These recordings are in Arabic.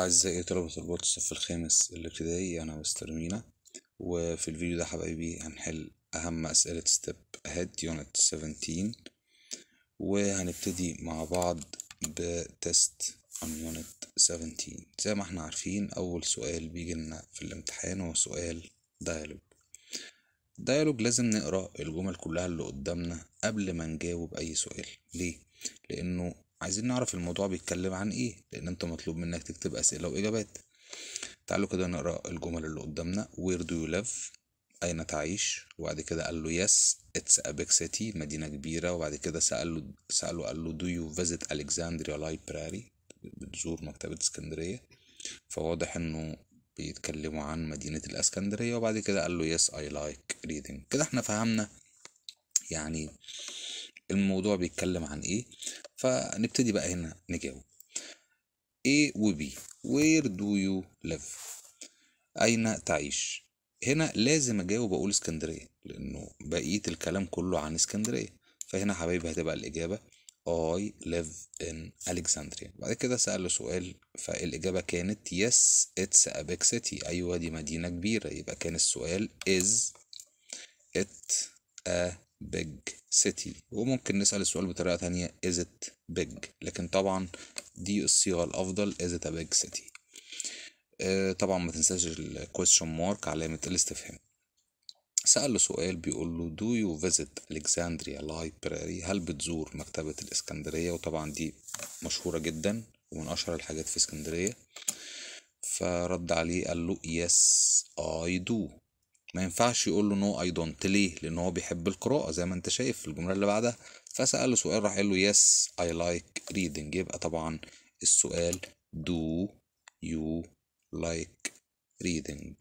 أعزائي طلبة الرباط الصف الخامس الابتدائي أنا مستر مينا وفي الفيديو ده حبايبي هنحل أهم أسئلة ستيب هيد يونت 17 وهنبتدي مع بعض بتست عن يونت 17 زي ما احنا عارفين أول سؤال بيجي لنا في الامتحان هو سؤال دايلوج دايلوج لازم نقرأ الجمل كلها اللي قدامنا قبل ما نجاوب أي سؤال ليه؟ لأنه عايزين نعرف الموضوع بيتكلم عن ايه لان انت مطلوب منك تكتب اسئله واجابات تعالوا كده نقرا الجمل اللي قدامنا وير دو يو ليف اين تعيش وبعد كده قال له يس اتس ا بيج سيتي مدينه كبيره وبعد كده ساله ساله قال له دو يو فيزيت الكساندريا لايبراري بتزور مكتبه اسكندريه فواضح انه بيتكلموا عن مدينه الاسكندريه وبعد كده قال له يس اي لايك ريدنج كده احنا فهمنا يعني الموضوع بيتكلم عن ايه فنبتدي بقى هنا نجاوب A و B Where do you live أين تعيش هنا لازم أجاوب أقول اسكندرية لأنه بقية الكلام كله عن اسكندرية فهنا حبايبي هتبقى الإجابة I live in Alexandria بعد كده سأله سؤال فالإجابة كانت Yes it's a big city أيوة دي مدينة كبيرة يبقى كان السؤال Is it a big city وممكن نسأل السؤال بطريقة تانية is it big لكن طبعا دي الصيغة الأفضل is it a big city آه، طبعا ما تنساش ال question mark علامة الاستفهام سأله سؤال بيقول له do you visit Alexandria Library هل بتزور مكتبة الإسكندرية وطبعا دي مشهورة جدا ومن أشهر الحاجات في إسكندرية فرد عليه قال له yes I do ما ينفعش يقول له نو اي دونت ليه لان هو بيحب القراءه زي ما انت شايف في الجمله اللي بعدها فساله سؤال راح قال له يس اي لايك ريدنج يبقى طبعا السؤال دو يو لايك ريدنج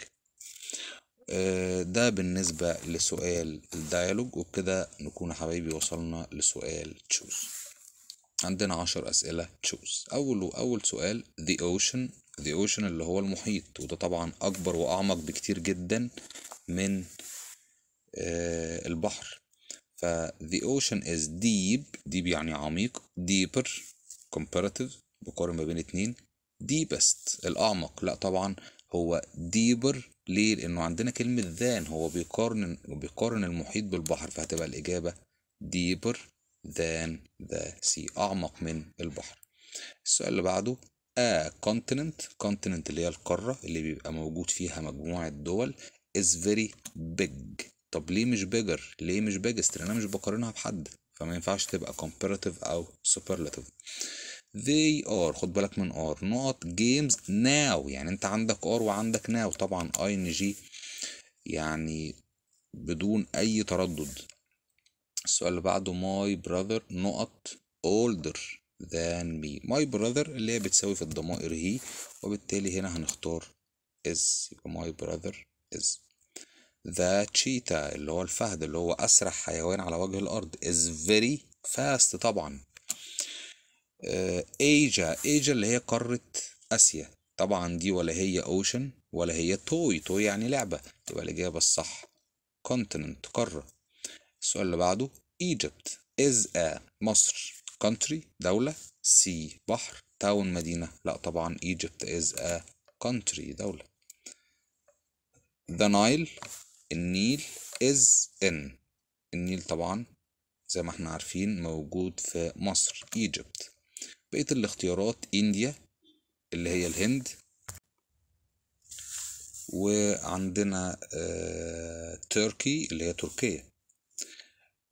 ده بالنسبه لسؤال الديالوج وبكده نكون حبايبي وصلنا لسؤال تشوز عندنا عشر اسئله تشوز اول اول سؤال the ocean the ocean اللي هو المحيط وده طبعا اكبر واعمق بكتير جدا من آه، البحر ف the ocean is deep deep يعني عميق deeper comparative بقارن ما بين اتنين deepest الأعمق لا طبعا هو deeper ليه لأنه عندنا كلمة than هو بيقارن بيقارن المحيط بالبحر فهتبقى الإجابة deeper than the sea أعمق من البحر السؤال اللي بعده A آه، continent continent اللي هي القارة اللي بيبقى موجود فيها مجموعة دول is very big طب ليه مش bigger ليه مش biggest لأن أنا مش بقارنها بحد فما ينفعش تبقى comparative أو superlative they are خد بالك من are not games now يعني انت عندك are وعندك now طبعا ing يعني بدون اي تردد السؤال اللي بعده my brother not older than me my brother اللي هي بتساوي في الضمائر هي وبالتالي هنا هنختار is يبقى my brother is the cheetah اللي هو الفهد اللي هو أسرع حيوان على وجه الأرض is very fast طبعا ايجا uh, ايجا اللي هي قارة آسيا طبعا دي ولا هي اوشن ولا هي توي توي يعني لعبة تبقى الإجابة الصح continent قارة السؤال اللي بعده Egypt is a مصر country دولة C بحر town مدينة لا طبعا Egypt is a country دولة the Nile النيل is in النيل طبعا زي ما احنا عارفين موجود في مصر Egypt بقية الاختيارات إنديا اللي هي الهند وعندنا آه, تركي اللي هي تركيا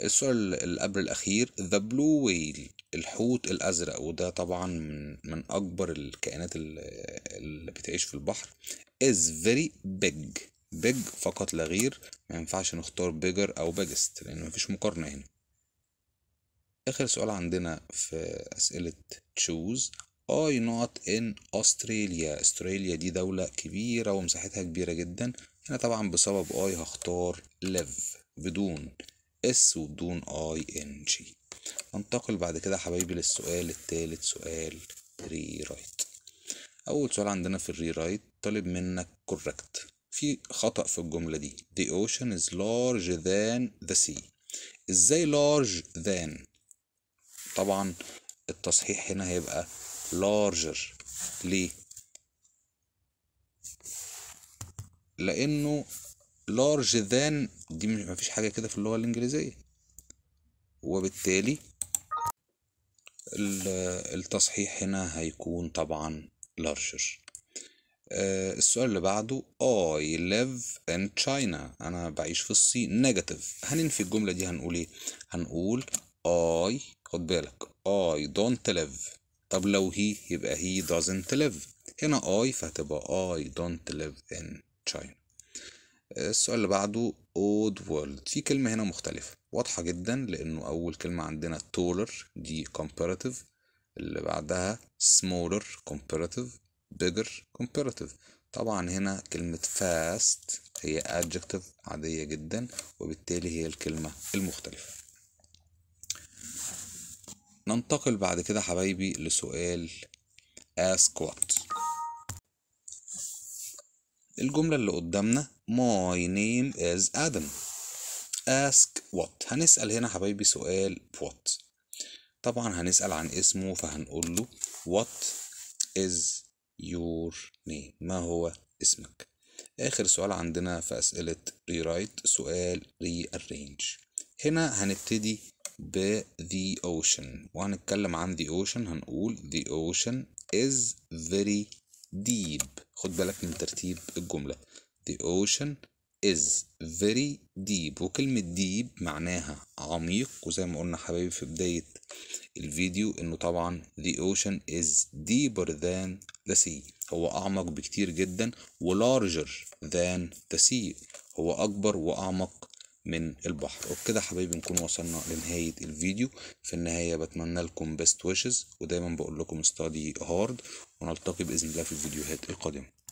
السؤال اللي قبل الأخير The Blue Whale الحوت الازرق وده طبعا من من اكبر الكائنات اللي بتعيش في البحر is very big big فقط لا غير ما ينفعش نختار bigger او biggest لان مفيش مقارنه هنا اخر سؤال عندنا في اسئله choose اي not in Australia استراليا دي دولة كبيرة ومساحتها كبيرة جدا أنا طبعا بسبب I هختار live بدون S وبدون I N G ننتقل بعد كده حبايبي للسؤال التالت سؤال ري رايت اول سؤال عندنا في الري رايت طالب منك كوركت في خطأ في الجملة دي the ocean is larger than the sea ازاي large than طبعا التصحيح هنا هيبقى larger ليه لانه large than دي مفيش حاجة كده في اللغة الانجليزية وبالتالي التصحيح هنا هيكون طبعا larger آه، السؤال اللي بعده I آه، live in China أنا بعيش في الصين نيجاتيف هننفي الجملة دي هنقول إيه؟ هنقول I خد بالك I don't live طب لو هي يبقى هي doesn't live هنا I فهتبقى I don't live in China آه، السؤال اللي بعده old world في كلمة هنا مختلفة واضحة جدا لأنه أول كلمة عندنا taller دي comparative اللي بعدها smaller comparative bigger comparative طبعا هنا كلمة fast هي adjective عادية جدا وبالتالي هي الكلمة المختلفة ننتقل بعد كده حبايبي لسؤال ask what الجملة اللي قدامنا my name is Adam ask what هنسأل هنا حبايبي سؤال what طبعا هنسأل عن اسمه فهنقول له what is your name ما هو اسمك آخر سؤال عندنا في أسئلة rewrite سؤال rearrange هنا هنبتدي ب the ocean وهنتكلم عن the ocean هنقول the ocean is very deep خد بالك من ترتيب الجملة the ocean is very deep وكلمة deep معناها عميق وزي ما قلنا حبايبي في بداية الفيديو انه طبعا the ocean is deeper than the sea هو اعمق بكتير جدا و larger than the sea هو اكبر واعمق من البحر وبكده حبايبي نكون وصلنا لنهاية الفيديو في النهاية بتمنى لكم best wishes ودايما بقول لكم study hard ونلتقي بإذن الله في الفيديوهات القادمة